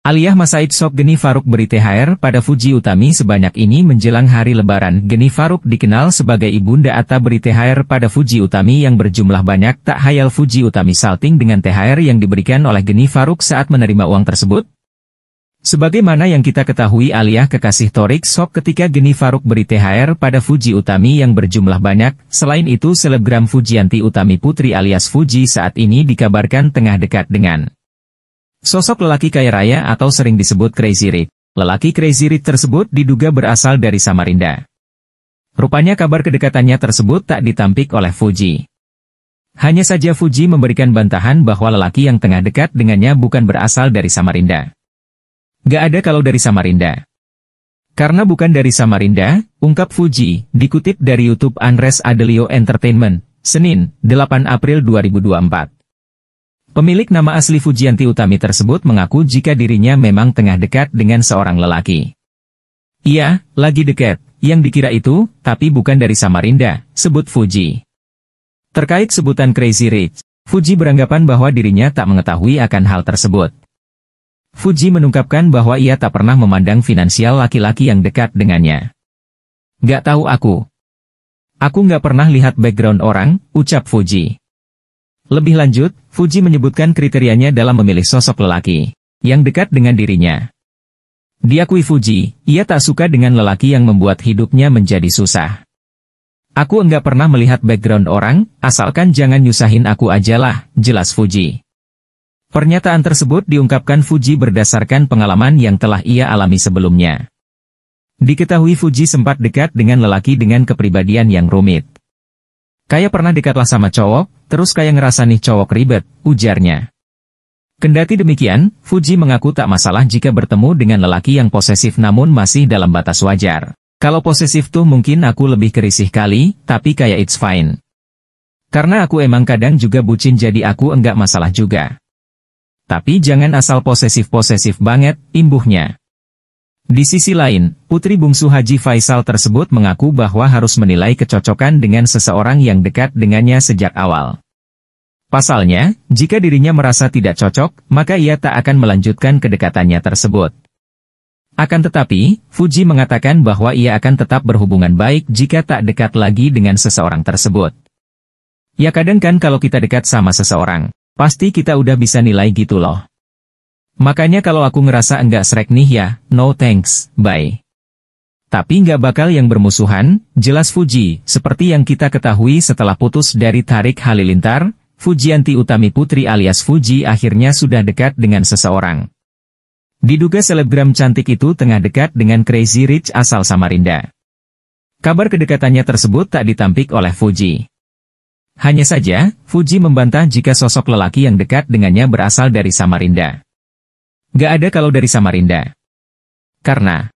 Aliyah Masaid Sok Geni Faruk beri THR pada Fuji Utami sebanyak ini menjelang hari lebaran. Geni Faruk dikenal sebagai Ibunda Atta beri THR pada Fuji Utami yang berjumlah banyak tak hayal Fuji Utami salting dengan THR yang diberikan oleh Geni Faruk saat menerima uang tersebut. Sebagaimana yang kita ketahui Aliyah kekasih Torik Sok ketika Geni Faruk beri THR pada Fuji Utami yang berjumlah banyak, selain itu selebgram Fujianti Utami Putri alias Fuji saat ini dikabarkan tengah dekat dengan Sosok lelaki kaya raya atau sering disebut crazy rich. Lelaki crazy rich tersebut diduga berasal dari Samarinda. Rupanya kabar kedekatannya tersebut tak ditampik oleh Fuji. Hanya saja Fuji memberikan bantahan bahwa lelaki yang tengah dekat dengannya bukan berasal dari Samarinda. Gak ada kalau dari Samarinda. Karena bukan dari Samarinda, ungkap Fuji, dikutip dari YouTube Andres Adelio Entertainment, Senin, 8 April 2024. Pemilik nama asli Fujianti Utami tersebut mengaku jika dirinya memang tengah dekat dengan seorang lelaki. Iya, lagi dekat, yang dikira itu, tapi bukan dari Samarinda, sebut Fuji. Terkait sebutan Crazy Rich, Fuji beranggapan bahwa dirinya tak mengetahui akan hal tersebut. Fuji menungkapkan bahwa ia tak pernah memandang finansial laki-laki yang dekat dengannya. Gak tahu aku. Aku gak pernah lihat background orang, ucap Fuji. Lebih lanjut, Fuji menyebutkan kriterianya dalam memilih sosok lelaki yang dekat dengan dirinya. Diakui Fuji, ia tak suka dengan lelaki yang membuat hidupnya menjadi susah. Aku enggak pernah melihat background orang, asalkan jangan nyusahin aku ajalah, jelas Fuji. Pernyataan tersebut diungkapkan Fuji berdasarkan pengalaman yang telah ia alami sebelumnya. Diketahui Fuji sempat dekat dengan lelaki dengan kepribadian yang rumit. Kayak pernah dekatlah sama cowok, terus kayak ngerasa nih cowok ribet, ujarnya. Kendati demikian, Fuji mengaku tak masalah jika bertemu dengan lelaki yang posesif namun masih dalam batas wajar. Kalau posesif tuh mungkin aku lebih kerisih kali, tapi kayak it's fine. Karena aku emang kadang juga bucin jadi aku enggak masalah juga. Tapi jangan asal posesif-posesif banget, imbuhnya. Di sisi lain, putri bungsu Haji Faisal tersebut mengaku bahwa harus menilai kecocokan dengan seseorang yang dekat dengannya sejak awal. Pasalnya, jika dirinya merasa tidak cocok, maka ia tak akan melanjutkan kedekatannya tersebut. Akan tetapi, Fuji mengatakan bahwa ia akan tetap berhubungan baik jika tak dekat lagi dengan seseorang tersebut. Ya kadang kan kalau kita dekat sama seseorang, pasti kita udah bisa nilai gitu loh. Makanya kalau aku ngerasa enggak srek nih ya, no thanks, bye. Tapi nggak bakal yang bermusuhan, jelas Fuji, seperti yang kita ketahui setelah putus dari Tarik Halilintar, Fujianti Utami Putri alias Fuji akhirnya sudah dekat dengan seseorang. Diduga selebgram cantik itu tengah dekat dengan Crazy Rich asal Samarinda. Kabar kedekatannya tersebut tak ditampik oleh Fuji. Hanya saja, Fuji membantah jika sosok lelaki yang dekat dengannya berasal dari Samarinda. Gak ada kalau dari Samarinda. Karena,